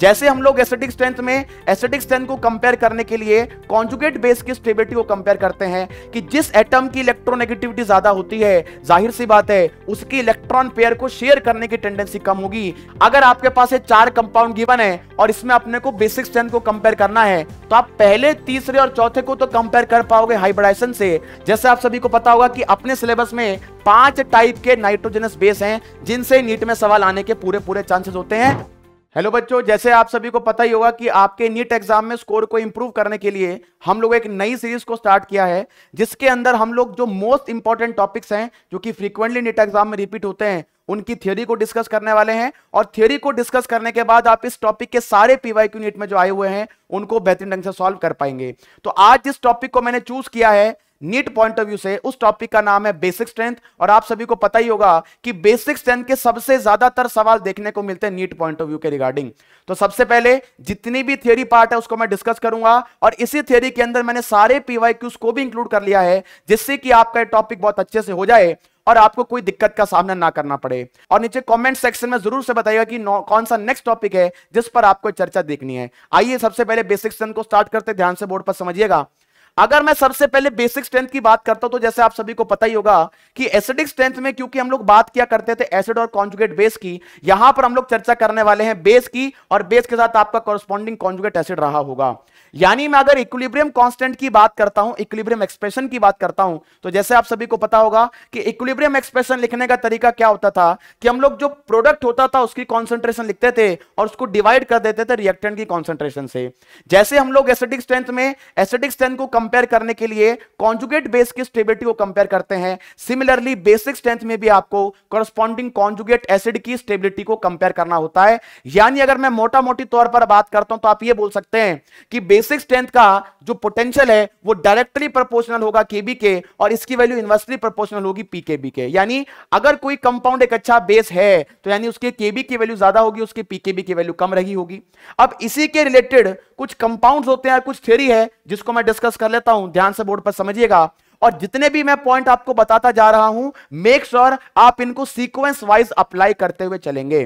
जैसे हम लोग एसेटिक स्ट्रेंथ में एसेटिक स्ट्रेंथ को कंपेयर करने के लिए कॉन्जुगेट बेस की स्टेबिलिटी को कंपेयर करते हैं कि जिस एटम की इलेक्ट्रोनेगेटिविटी ज्यादा होती है जाहिर सी बात है उसकी इलेक्ट्रॉन पेयर को शेयर करने की टेंडेंसी कम होगी अगर आपके पास ये चार कंपाउंड गिवन है और इसमें अपने को बेसिक स्ट्रेंथ को कंपेयर करना है तो आप पहले तीसरे और चौथे को तो कंपेयर कर पाओगे हाइब्रिडाइजेशन से जैसे आप सभी को पता होगा कि अपने सिलेबस में पांच टाइप के नाइट्रोजनस बेस हैं जिनसे नीट में सवाल आने के पूरे पूरे चांसेस होते हैं हेलो बच्चों जैसे आप सभी को पता ही होगा कि आपके नीट एग्जाम में स्कोर को इंप्रूव करने के लिए हम लोग एक नई सीरीज को स्टार्ट किया है जिसके अंदर हम लोग जो मोस्ट इंपॉर्टेंट टॉपिक्स हैं जो कि फ्रीक्वेंटली नीट एग्जाम में रिपीट होते हैं उनकी थ्योरी को डिस्कस करने वाले हैं और थ्योरी को डिस्कस करने के बाद आप इस टॉपिक के सारे पीवाई नीट में जो आए हुए हैं उनको बेहतरीन ढंग से सॉल्व कर पाएंगे तो आज जिस टॉपिक को मैंने चूज किया है नीट पॉइंट ऑफ व्यू से उस टॉपिक का नाम है बेसिक स्ट्रेंथ और आप सभी को पता ही होगा कि बेसिक स्ट्रेंथ के सबसे ज्यादातर सवाल देखने को मिलते हैं नीट पॉइंट ऑफ व्यू के रिगार्डिंग तो सबसे पहले जितनी भी थियोरी पार्ट है उसको मैं डिस्कस करूंगा और इसी थियोरी के अंदर मैंने सारे पीवाई क्यूज को भी इंक्लूड कर लिया है जिससे कि आपका टॉपिक बहुत अच्छे से हो जाए और आपको कोई दिक्कत का सामना ना करना पड़े और नीचे कमेंट सेक्शन में जरूर से बताइएगा कि कौन सा नेक्स्ट टॉपिक है जिस पर आपको चर्चा देखनी है आइए सबसे पहले बेसिक स्ट्रेंथ को स्टार्ट करते ध्यान से बोर्ड पर समझिएगा अगर मैं सबसे पहले बेसिक स्ट्रेंथ की बात करता हूं तो जैसे आप सभी को पता ही होगा कि एसिडिक स्ट्रेंथ में क्योंकि हम लोग बात किया करते थे एसिड और कॉन्जुगेट बेस की यहां पर हम लोग चर्चा करने वाले हैं बेस की और बेस के साथ आपका कॉरस्पॉन्डिंग कॉन्जुगेट एसिड रहा होगा यानी मैं अगर इक्विलिब्रियम कांस्टेंट की बात करता हूं इक्विलिब्रियम एक्सप्रेशन की बात करता हूं तो जैसे आप सभी को पता होगा कि इक्विलिब्रियम एक्सप्रेशन लिखने का तरीका क्या होता था कि हम लोग जो प्रोडक्ट होता था उसकी कॉन्सेंट्रेशन लिखते थे और उसको डिवाइड कर देते थे रिएक्टेंट की कॉन्सेंट्रेशन से जैसे हम लोग एसिडिक स्ट्रेंथ में एसिडिक स्ट्रेंथ को कंपेयर करने के लिए कॉन्जुगेट बेस की स्टेबिलिटी को कंपेयर करते हैं सिमिलरली बेसिक स्ट्रेंथ में भी आपको कॉरस्पॉन्डिंग कॉन्जुगेट एसिड की स्टेबिलिटी को कंपेयर करना होता है यानी अगर मैं मोटा मोटी तौर पर बात करता हूं तो आप ये बोल सकते हैं कि बेसिक स्ट्रेंथ का जो पोटेंशियल है वो डायरेक्टली प्रपोर्शनल होगा केबी के और इसकी वैल्यू इन्वर्सली प्रपोर्शनल होगी पीकेबी के यानी अगर कोई कंपाउंड एक अच्छा बेस है तो यानी उसके केबी की वैल्यू ज्यादा होगी उसके पीकेबी की वैल्यू कम रही होगी अब इसी के रिलेटेड कुछ कंपाउंड होते हैं कुछ थेरी है जिसको मैं डिस्कस कर लेता हूं ध्यान से बोर्ड पर समझिएगा और जितने भी मैं पॉइंट आपको बताता जा रहा हूं मेक श्योर sure आप इनको सीक्वेंस वाइज अप्लाई करते हुए चलेंगे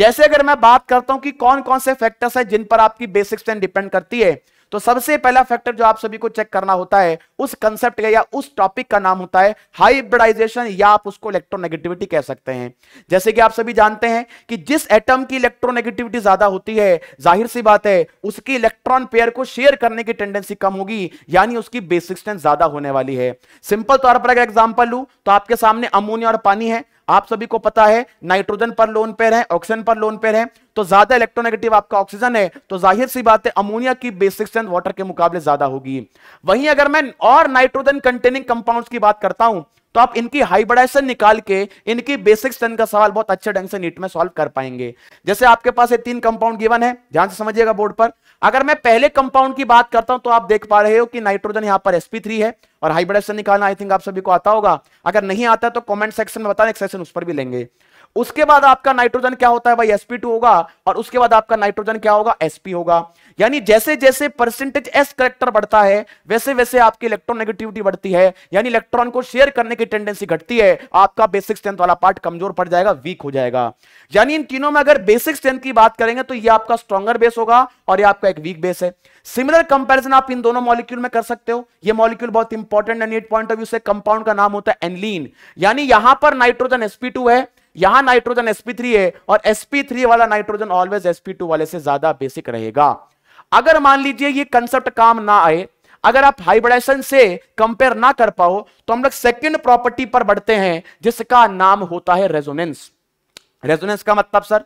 जैसे अगर मैं बात करता हूं कि कौन कौन से फैक्टर्स हैं जिन पर आपकी बेसिक्स डिपेंड करती है तो सबसे पहला फैक्टर जो आप सभी को चेक करना होता है उस कंसेप्ट का या उस टॉपिक का नाम होता है हाइब्रिडाइजेशन या आप उसको इलेक्ट्रोनेगेटिविटी कह सकते हैं जैसे कि आप सभी जानते हैं कि जिस एटम की इलेक्ट्रोनेगेटिविटी ज्यादा होती है जाहिर सी बात है उसकी इलेक्ट्रॉन पेयर को शेयर करने की टेंडेंसी कम होगी यानी उसकी बेसिक स्ट्रेंथ ज्यादा होने वाली है सिंपल तौर पर अगर एग्जाम्पल लू तो आपके सामने अमोनिया और पानी है आप सभी को पता है नाइट्रोजन पर लोन पेयर है ऑक्सीजन पर लोन पेयर है तो ज्यादा इलेक्ट्रोनेगेटिव आपका ऑक्सीजन है तो जाहिर सी बात है अमोनिया की बेसिक स्ट्रेंथ वाटर के मुकाबले ज्यादा होगी वहीं अगर मैं और नाइट्रोजन कंटेनिंग कंपाउंड्स की बात करता हूं तो आप इनकी हाइब्रिडाइजेशन निकाल के इनकी बेसिक स्ट्रेंथ का सवाल बहुत अच्छे ढंग से नीट में सॉल्व कर पाएंगे जैसे आपके पास ये तीन कंपाउंड गिवन है ध्यान से समझिएगा बोर्ड पर अगर मैं पहले कंपाउंड की बात करता हूं तो आप देख पा रहे हो कि नाइट्रोजन यहां पर sp3 है और हाइब्रिडाइजेशन निकालना आई थिंक आप सभी को आता होगा अगर नहीं आता तो कमेंट सेक्शन में बताना एक सेशन उस पर भी लेंगे उसके बाद आपका नाइट्रोजन क्या होता है भाई sp2 होगा और उसके बाद आपका नाइट्रोजन क्या होगा sp होगा यानी जैसे जैसे परसेंटेज s करेक्टर बढ़ता है वैसे वैसे आपकी इलेक्ट्रॉन नेगेटिविटी बढ़ती है यानी इलेक्ट्रॉन को शेयर करने की टेंडेंसी घटती है आपका बेसिक स्ट्रेंथ वाला पार्ट कमजोर पड़ जाएगा वीक हो जाएगा यानी इन तीनों में अगर बेसिक स्ट्रेंथ की बात करेंगे तो ये आपका स्ट्रॉगर बेस होगा और ये आपका एक वीक बेस है सिमिलर कंपेरिजन आप इन दोनों मॉलिक्यूल में कर सकते हो ये मॉलिक्यूल बहुत इंपॉर्टेंट है नीट पॉइंट ऑफ व्यू से कंपाउंड का नाम होता है एनलीन यानी यहां पर नाइट्रोजन एसपी है यहां नाइट्रोजन sp3 है और sp3 वाला नाइट्रोजन ऑलवेज sp2 वाले से ज्यादा बेसिक रहेगा अगर मान लीजिए ये कंसेप्ट काम ना आए अगर आप हाइब्रिडाइजेशन से कंपेयर ना कर पाओ तो हम लोग सेकेंड प्रॉपर्टी पर बढ़ते हैं जिसका नाम होता है रेजोनेंस रेजोनेंस का मतलब सर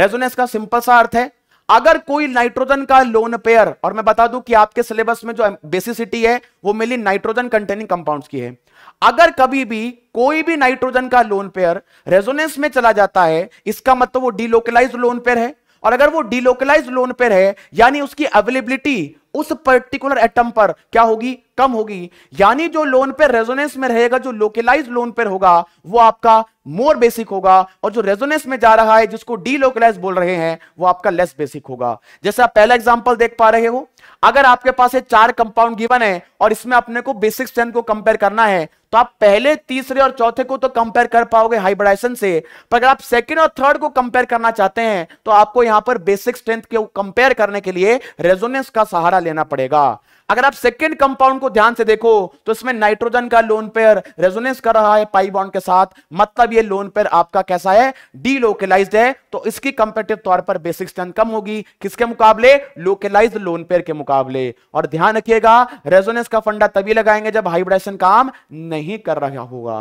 रेजोनेंस का सिंपल सा अर्थ है अगर कोई नाइट्रोजन का लोन पेयर और मैं बता दूं कि आपके सिलेबस में जो बेसिसिटी है वो मेनली नाइट्रोजन कंटेनिंग कंपाउंड्स की है अगर कभी भी कोई भी नाइट्रोजन का लोन पेयर रेजोनेंस में चला जाता है इसका मतलब वो डीलोकलाइज लोन पेयर है और अगर वो डीलोकलाइज लोन पेयर है यानी उसकी अवेलेबिलिटी उस पर्टिकुलर एटम पर क्या होगी कम होगी यानी जो लोन पे रेजोनेंस में रहेगा जो लोकलाइज लोन पर होगा वो आपका मोर बेसिक होगा और जो रेजोनेंस में जा रहा है जिसको डी लोकलाइज बोल रहे हैं वो आपका लेस बेसिक होगा जैसे आप पहला एग्जाम्पल देख पा रहे हो अगर आपके पास ये चार कंपाउंड गिवन है और इसमें अपने को बेसिक स्ट्रेंथ को कंपेयर करना है तो आप पहले तीसरे और चौथे को तो कंपेयर कर पाओगे हाइब्रिडाइजेशन से पर अगर आप सेकंड और थर्ड को कंपेयर करना चाहते हैं तो आपको यहां पर बेसिक स्ट्रेंथ को कंपेयर करने के लिए रेजोनेंस का सहारा लेना पड़ेगा अगर आप सेकेंड कंपाउंड को ध्यान से देखो तो इसमें नाइट्रोजन का लोन पेयर रेजोनेंस कर रहा है पाई बॉन्ड के साथ मतलब ये लोन पेयर आपका कैसा है डीलोकलाइज्ड है तो इसकी कंपेटिव तौर पर बेसिक स्ट्रेंथ कम होगी किसके मुकाबले लोकलाइज्ड लोन पेयर के मुकाबले और ध्यान रखिएगा रेजोनेंस का फंडा तभी लगाएंगे जब हाइब्रिडेशन काम नहीं कर रहा होगा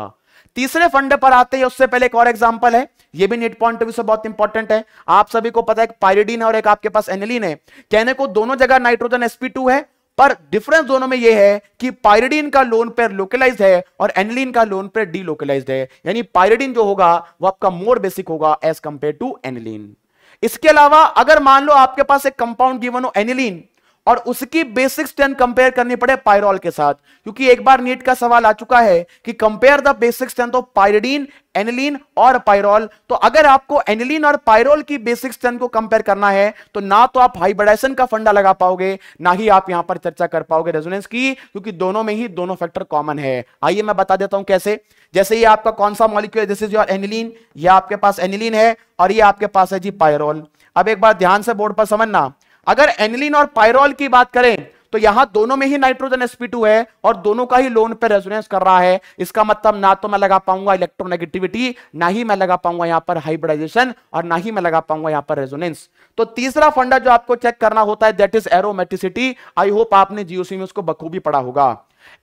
तीसरे फंड पर आते हैं उससे पहले एक और एग्जांपल है ये भी नेट पॉइंट से बहुत इंपॉर्टेंट है आप सभी को पता है पायरिडीन है और एक आपके पास एनिलीन है कहने को दोनों जगह नाइट्रोजन एसपी टू है पर डिफरेंस दोनों में यह है कि पायरेडीन का लोन पेयर लोकलाइज है और एनिलीन का लोन पेयर डीलोकलाइज है यानी पायरेडीन जो होगा वो आपका मोर बेसिक होगा एज कंपेयर टू एनिलीन इसके अलावा अगर मान लो आपके पास एक कंपाउंड गिवन हो एनिलीन और उसकी बेसिक स्ट्रेंथ कंपेयर करनी पड़े पायरोल के साथ क्योंकि एक बार नीट का सवाल आ चुका है कि compare the basic strength of pyridine aniline और पायरोल तो अगर आपको एनिलीन और पायरोल की बेसिक स्ट्रेंथ को कंपेयर करना है तो ना तो आप हाइब्रिडाइजेशन का फंडा लगा पाओगे ना ही आप यहां पर चर्चा कर पाओगे रेजोनेंस की क्योंकि दोनों में ही दोनों फैक्टर कॉमन है आइए मैं बता देता हूं कैसे जैसे ये आपका कौन सा molecule this is your aniline ये आपके पास एनिलीन है और ये आपके पास है जी पायरोल अब एक बार ध्यान से बोर्ड पर समझना अगर एनिलीन और पायरोल की बात करें तो यहां दोनों में ही नाइट्रोजन sp2 है और दोनों का ही लोन पे रेजोनेंस कर रहा है इसका मतलब ना तो मैं लगा पाऊंगा इलेक्ट्रोनेगेटिविटी ना ही मैं लगा पाऊंगा यहां पर हाइब्रिडाइजेशन और ना ही मैं लगा पाऊंगा यहां पर रेजोनेंस तो तीसरा फंडा जो आपको चेक करना होता है that is aromaticity I hope आपने जीओसी में उसको बखूबी पढ़ा होगा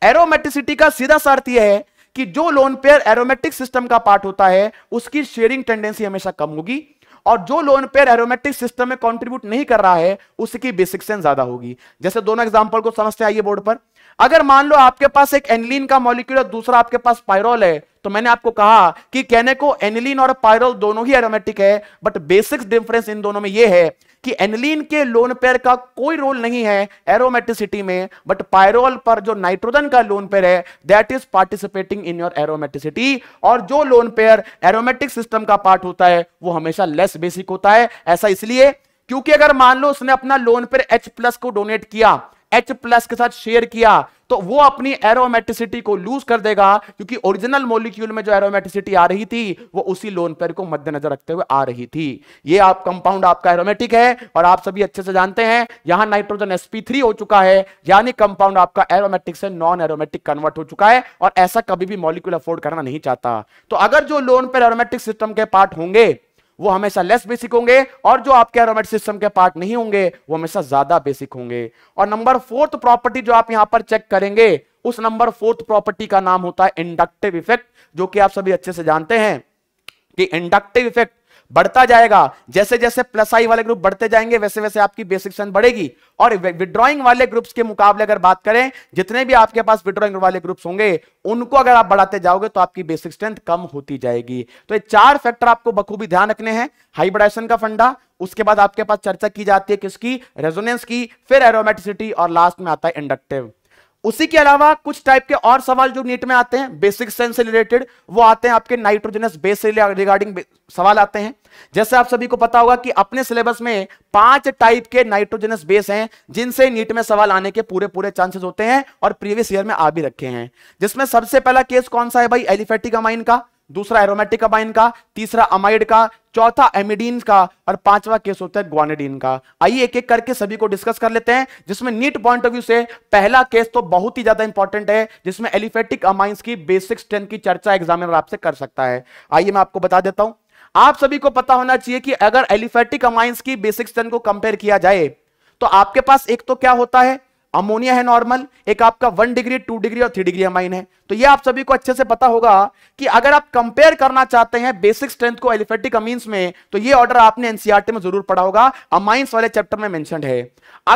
एरोमेटिसिटी का सीधा सा अर्थ यह है कि जो लोन पेयर एरोमेटिक सिस्टम का पार्ट होता है उसकी शेयरिंग टेंडेंसी हमेशा कम होगी और जो लोन पेयर एरोमेटिक सिस्टम में कॉन्ट्रीब्यूट नहीं कर रहा है उसकी बेसिक्सन ज्यादा होगी जैसे दोनों एग्जाम्पल को समझते आइए बोर्ड पर अगर मान लो आपके पास एक एनलिन का मॉलिक्यूल और दूसरा आपके पास पायरोल है तो मैंने आपको कहा कि कहने को एनिलीन और पायरोल दोनों ही एरोमेटिक है बट बेसिक्स डिफरेंस इन दोनों में यह है कि एनिलीन के लोन पेयर का कोई रोल नहीं है एरोमेटिसिटी में बट पायरोल पर जो नाइट्रोजन का लोन पेयर है that is participating in your aromaticity और जो लोन पेयर एरोमेटिक सिस्टम का पार्ट होता है वो हमेशा लेस बेसिक होता है ऐसा इसलिए क्योंकि अगर मान लो उसने अपना लोन पेयर एच प्लस को डोनेट किया एच प्लस के साथ शेयर किया तो वो अपनी एरोमेटिसिटी को लूज कर देगा क्योंकि ओरिजिनल मोलिक्यूल में जो एरोमेटिसिटी आ रही थी वो उसी लोन पेयर को मद्देनजर रखते हुए आ रही थी ये आप कंपाउंड आपका एरोमेटिक है और आप सभी अच्छे से जानते हैं यहां नाइट्रोजन sp3 हो चुका है यानी कंपाउंड आपका एरोमेटिक से नॉन एरोमेटिक कन्वर्ट हो चुका है और ऐसा कभी भी मॉलिक्यूल अफोर्ड करना नहीं चाहता तो अगर जो लोन पेर एरोमेटिक सिस्टम के पार्ट होंगे वो हमेशा लेस बेसिक होंगे और जो आपके एरोमेटिक सिस्टम के पार्ट नहीं होंगे वो हमेशा ज्यादा बेसिक होंगे और नंबर फोर्थ प्रॉपर्टी जो आप यहां पर चेक करेंगे उस नंबर फोर्थ प्रॉपर्टी का नाम होता है इंडक्टिव इफेक्ट जो कि आप सभी अच्छे से जानते हैं कि इंडक्टिव इफेक्ट बढ़ता जाएगा जैसे जैसे प्लस आई वाले ग्रुप बढ़ते जाएंगे वैसे वैसे आपकी बेसिक स्ट्रेंथ बढ़ेगी और विड्रॉइंग वाले ग्रुप्स के मुकाबले अगर बात करें जितने भी आपके पास विड्रॉइंग वाले ग्रुप्स होंगे उनको अगर आप बढ़ाते जाओगे तो आपकी बेसिक स्ट्रेंथ कम होती जाएगी तो ये चार फैक्टर आपको बखूबी ध्यान रखने हैं हाइब्रिडाइजेशन का फंडा उसके बाद आपके पास चर्चा की जाती है किसकी रेजोनेंस की फिर एरोमेटिसिटी और लास्ट में आता है इंडक्टिव उसी के अलावा कुछ टाइप के और सवाल जो नीट में आते हैं बेसिक साइंस से रिलेटेड वो आते हैं आपके नाइट्रोजनस बेस से रिगार्डिंग सवाल आते हैं जैसे आप सभी को पता होगा कि अपने सिलेबस में पांच टाइप के नाइट्रोजनस बेस हैं जिनसे नीट में सवाल आने के पूरे पूरे चांसेस होते हैं और प्रीवियस ईयर में आ भी रखे हैं जिसमें सबसे पहला केस कौन सा है भाई एलिफेटिक अमाइन का दूसरा एरोमेटिक अमाइन का तीसरा अमाइड का चौथा एमिडीन का और पांचवा केस होता है ग्वानिडीन का आइए एक एक करके सभी को डिस्कस कर लेते हैं जिसमें नीट पॉइंट ऑफ व्यू से पहला केस तो बहुत ही ज्यादा इंपॉर्टेंट है जिसमें एलिफेटिक अमाइंस की बेसिक स्ट्रेंथ की चर्चा एग्जामिनर आपसे कर सकता है आइए मैं आपको बता देता हूं आप सभी को पता होना चाहिए कि अगर एलिफेटिक अमाइंस की बेसिक स्ट्रेंथ को कंपेयर किया जाए तो आपके पास एक तो क्या होता है अमोनिया है नॉर्मल एक आपका वन डिग्री टू डिग्री और थ्री डिग्री अमाइन है तो ये आप सभी को अच्छे से पता होगा कि अगर आप कंपेयर करना चाहते हैं बेसिक स्ट्रेंथ को एलिफेटिक अमीन में तो ये ऑर्डर आपने एनसीआरटी में जरूर पढ़ा होगा अमाइंस वाले चैप्टर में मेंशन है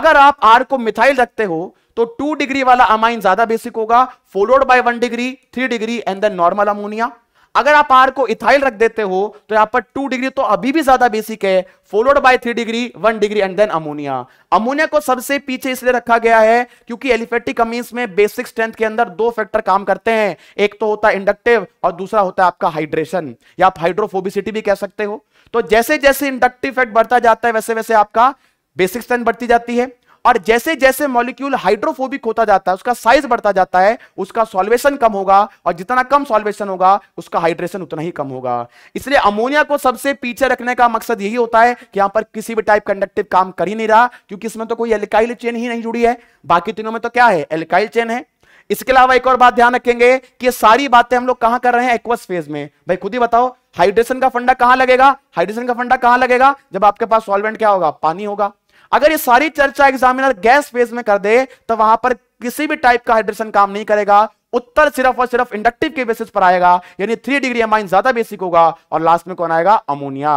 अगर आप आर को मिथाइल रखते हो तो टू डिग्री वाला अमाइन ज्यादा बेसिक होगा followed by one degree three degree and then normal ammonia अगर आप आर को इथाइल रख देते हो तो यहां पर टू डिग्री तो अभी भी ज्यादा बेसिक है followed by three degree one degree and then ammonia ammonia को सबसे पीछे इसलिए रखा गया है क्योंकि एलिफेटिक अमीन में बेसिक स्ट्रेंथ के अंदर दो फैक्टर काम करते हैं एक तो होता है इंडक्टिव और दूसरा होता है आपका हाइड्रेशन या आप हाइड्रोफोबिसिटी भी कह सकते हो तो जैसे जैसे इंडक्टिव फैक्ट बढ़ता जाता है वैसे वैसे आपका बेसिक स्ट्रेंथ बढ़ती जाती है और जैसे जैसे मॉलिक्यूल हाइड्रोफोबिक होता जाता है उसका साइज बढ़ता जाता है उसका सॉल्वेशन कम होगा और जितना कम सॉल्वेशन होगा उसका हाइड्रेशन उतना ही कम होगा इसलिए अमोनिया को सबसे पीछे रखने का मकसद यही होता है कि यहां पर किसी भी टाइप कंडक्टिव काम कर ही नहीं रहा क्योंकि इसमें तो कोई एल्काइल चेन ही नहीं जुड़ी है बाकी तीनों में तो क्या है एल्काइल चेन है इसके अलावा एक और बात ध्यान रखेंगे कि ये सारी बातें हम लोग कहां कर रहे हैं एक्वस फेज में भाई खुद ही बताओ हाइड्रेशन का फंडा कहां लगेगा हाइड्रेशन का फंडा कहां लगेगा जब आपके पास सॉल्वेंट क्या होगा पानी होगा अगर ये सारी चर्चा एग्जामिनर गैस फेज में कर दे तो वहां पर किसी भी टाइप का हाइड्रेशन काम नहीं करेगा उत्तर सिर्फ और सिर्फ इंडक्टिव के बेसिस पर आएगा यानी थ्री डिग्री अमाइन ज्यादा बेसिक होगा और लास्ट में कौन आएगा अमोनिया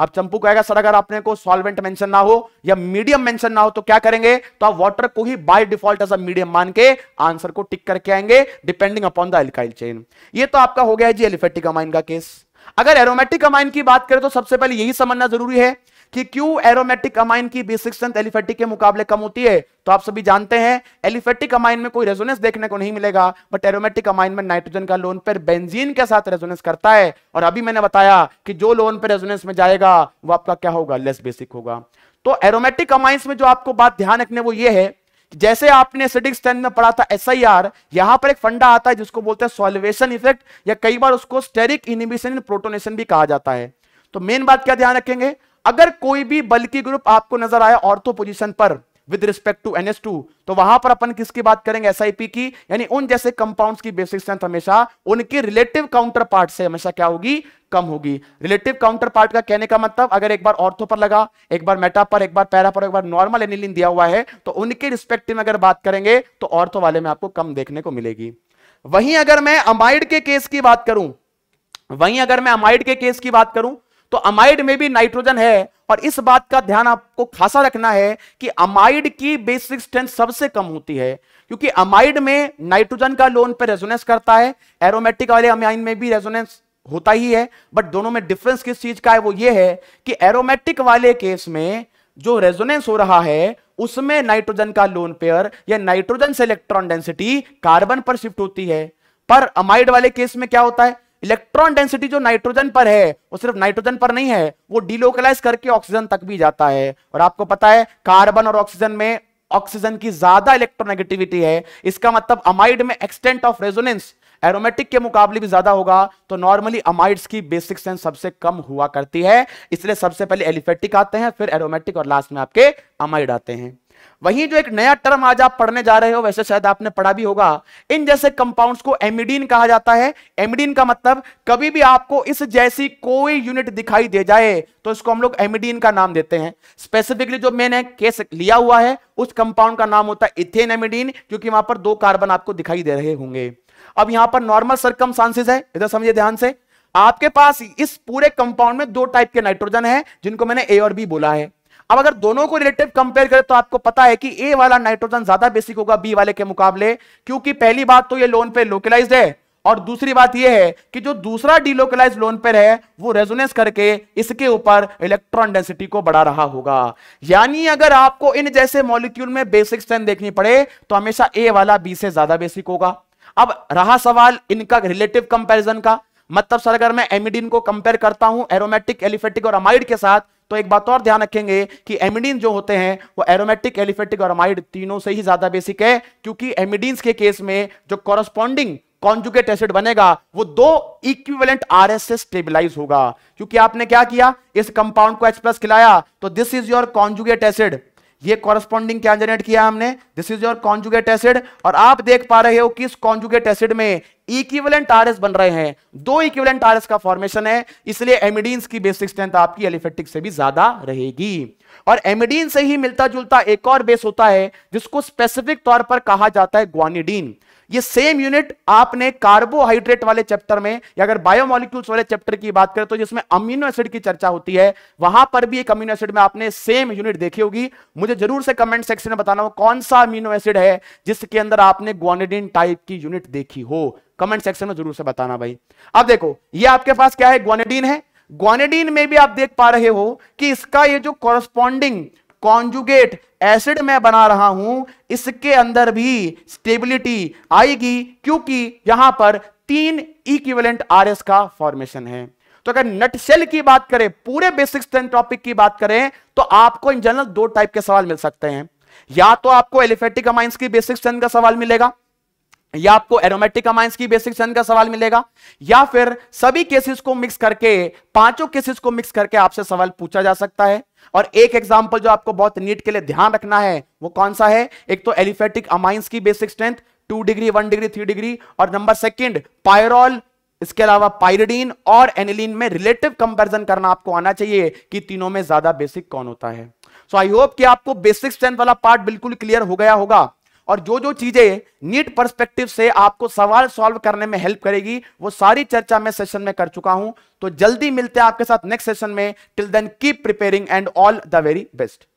अब चंपू कहेगा सर अगर आपने को सॉल्वेंट मेंशन ना हो या मीडियम मेंशन ना हो तो क्या करेंगे तो आप वाटर को ही by default as a medium मान के आंसर को टिक करके आएंगे depending upon the alkyl chain ये तो आपका हो गया जी एलिफेटिक अमाइन का केस अगर एरोमेटिक अमाइन की बात करें तो सबसे पहले यही समझना जरूरी है कि क्यों एरोमेटिक अमाइन की बेसिक स्ट्रेंथ एलिफेटिक के मुकाबले कम होती है तो आप सभी जानते हैं एलिफेटिक अमाइन में कोई रेजोनेंस देखने को नहीं मिलेगा बट एरोमेटिक अमाइन में नाइट्रोजन का लोन पर बेंजीन के साथ रेजोनेंस करता है और अभी मैंने बताया कि जो लोन पर रेजोनेंस में जाएगा वो आपका क्या होगा लेस बेसिक होगा तो एरोमेटिक अमाइंस में जो आपको बात ध्यान रखने वो ये है जैसे आपने एसिडिक स्ट्रेंथ में पढ़ा था एस आई आर यहां पर एक फंडा आता है जिसको बोलते हैं सॉल्वेशन इफेक्ट या कई बार उसको स्टेरिक इनिबिशन प्रोटोनेशन भी कहा जाता है तो मेन बात क्या ध्यान रखेंगे अगर कोई भी बल की ग्रुप आपको नजर आया ऑर्थो पोजिशन पर विद रिस्पेक्ट टू एन तो वहां पर अपन किसकी बात करेंगे एस की यानी उन जैसे कंपाउंड्स की बेसिक स्ट्रेंथ हमेशा उनके रिलेटिव काउंटर पार्ट से हमेशा क्या होगी कम होगी रिलेटिव काउंटर पार्ट का कहने का मतलब अगर एक बार ऑर्थो पर लगा एक बार मेटा पर एक बार पैरा पर एक बार नॉर्मल एनिलिन दिया हुआ है तो उनके रिस्पेक्टिव में अगर बात करेंगे तो ऑर्थो वाले में आपको कम देखने को मिलेगी वहीं अगर मैं अमाइड के केस की बात करूं वहीं अगर मैं अमाइड के केस की बात करूं तो अमाइड में भी नाइट्रोजन है और इस बात का ध्यान आपको खासा रखना है कि अमाइड की बेसिक स्ट्रेंथ सबसे कम होती है क्योंकि अमाइड में नाइट्रोजन का लोन पर रेजोनेंस करता है एरोमेटिक वाले अमाइन में भी रेजोनेंस होता ही है बट दोनों में डिफरेंस किस चीज का है वो ये है कि एरोमेटिक वाले केस में जो रेजोनेंस हो रहा है उसमें नाइट्रोजन का लोन पेयर या नाइट्रोजन से इलेक्ट्रॉन डेंसिटी कार्बन पर शिफ्ट होती है पर अमाइड वाले केस में क्या होता है इलेक्ट्रॉन डेंसिटी जो नाइट्रोजन पर है वो सिर्फ नाइट्रोजन पर नहीं है वो डिलोकलाइज करके ऑक्सीजन तक भी जाता है और आपको पता है कार्बन और ऑक्सीजन में ऑक्सीजन की ज्यादा इलेक्ट्रोनेगेटिविटी है इसका मतलब अमाइड में एक्सटेंट ऑफ रेजोनेंस एरोमेटिक के मुकाबले भी ज्यादा होगा तो नॉर्मली अमाइड्स की बेसिक सेंस सबसे कम हुआ करती है इसलिए सबसे पहले एलिफेटिक आते हैं फिर एरोमेटिक और लास्ट में आपके अमाइड आते हैं वहीं जो एक नया टर्म आज आप पढ़ने जा रहे हो वैसे शायद आपने पढ़ा भी होगा इन जैसे कंपाउंड्स को एमिडीन कहा जाता है एमिडीन का मतलब कभी भी आपको इस जैसी कोई यूनिट दिखाई दे जाए तो इसको हम लोग एमिडीन का नाम देते हैं स्पेसिफिकली जो मैंने केस लिया हुआ है उस कंपाउंड का नाम होता है इथेन एमिडीन क्योंकि वहां पर दो कार्बन आपको दिखाई दे रहे होंगे अब यहां पर नॉर्मल सर्कम है इधर समझे ध्यान से आपके पास इस पूरे कंपाउंड में दो टाइप के नाइट्रोजन है जिनको मैंने ए और बी बोला है अब अगर दोनों को रिलेटिव कंपेयर करें तो आपको पता है कि ए वाला नाइट्रोजन ज्यादा बेसिक होगा बी वाले के मुकाबले क्योंकि पहली बात तो ये लोन पे लोकलाइज है और दूसरी बात यह है कि जो दूसरा डीलोकलाइज लोन पर है वो रेजोनेंस करके इसके ऊपर इलेक्ट्रॉन डेंसिटी को बढ़ा रहा होगा यानी अगर आपको इन जैसे मॉलिक्यूल में बेसिक स्ट्रेंथ देखनी पड़े तो हमेशा ए वाला बी से ज्यादा बेसिक होगा अब रहा सवाल इनका रिलेटिव कंपैरिजन का मतलब सर अगर मैं एमिडीन को कंपेयर करता हूं एरोमेटिक एलिफेटिक और अमाइड के साथ तो एक बात और ध्यान रखेंगे कि एमिडीन जो होते हैं वो एरोमेटिक एलिफेटिक और अमाइड तीनों से ही ज्यादा बेसिक है क्योंकि एमिडीन के केस में जो कॉरस्पॉन्डिंग कॉन्जुगेट एसिड बनेगा वो दो इक्विवेलेंट आरएस से स्टेबिलाईज होगा क्योंकि आपने क्या किया इस कंपाउंड को एक्सप्रेस खिलाया तो this is your conjugate acid ये कॉरस्पॉन्डिंग क्या जनरेट किया हमने this is your conjugate acid और आप देख पा रहे हो किस कॉन्जुगेट एसिड में इक्विवेलेंट आरएस बन रहे हैं दो इक्विवेलेंट आरएस का फॉर्मेशन है इसलिए एमिडीन्स की बेसिक स्ट्रेंथ आपकी एलिफेटिक से भी ज्यादा रहेगी और एमिडीन से ही मिलता जुलता एक और बेस होता है जिसको स्पेसिफिक तौर पर कहा जाता है ग्वानिडीन ये सेम यूनिट आपने कार्बोहाइड्रेट वाले चैप्टर में या अगर बायोमोलिक्यूल्स वाले चैप्टर की बात करें तो जिसमें अमीनो एसिड की चर्चा होती है वहां पर भी एक अमीनो एसिड में आपने सेम यूनिट देखी होगी मुझे जरूर से कमेंट सेक्शन में बताना हो कौन सा अमीनो एसिड है जिसके अंदर आपने ग्वानिडिन टाइप की यूनिट देखी हो कमेंट सेक्शन में जरूर से बताना भाई अब देखो ये आपके पास क्या है ग्वानिडीन है ग्वानिडीन में भी आप देख पा रहे हो कि इसका ये जो कॉरस्पॉन्डिंग कॉन्जुगेट एसिड में बना रहा हूं इसके अंदर भी स्टेबिलिटी आएगी क्योंकि यहां पर तीन इक्विवेलेंट आरएस का फॉर्मेशन है तो अगर नटशेल की बात करें पूरे बेसिक स्ट्रेंथ टॉपिक की बात करें तो आपको इन जनरल दो टाइप के सवाल मिल सकते हैं या तो आपको एलिफेटिक अमाइंस की बेसिक स्ट्रेंथ का सवाल मिलेगा या आपको एरोमेटिक अमाइंस की बेसिक सेंस का सवाल मिलेगा या फिर सभी केसेस को मिक्स करके पांचों केसेस को मिक्स करके आपसे सवाल पूछा जा सकता है और एक एग्जांपल जो आपको बहुत नीट के लिए ध्यान रखना है वो कौन सा है एक तो एलिफेटिक अमाइंस की basic strength two degree one degree three degree और नंबर सेकेंड पायरॉल इसके अलावा पायरडीन और एनिलीन में रिलेटिव कंपेरिजन करना आपको आना चाहिए कि तीनों में ज्यादा बेसिक कौन होता है सो आई होप कि आपको बेसिक स्ट्रेंथ वाला पार्ट बिल्कुल क्लियर हो गया होगा और जो जो चीजें नीट परस्पेक्टिव से आपको सवाल सॉल्व करने में हेल्प करेगी वो सारी चर्चा मैं सेशन में कर चुका हूं तो जल्दी मिलते हैं आपके साथ नेक्स्ट सेशन में till then keep preparing and all the very best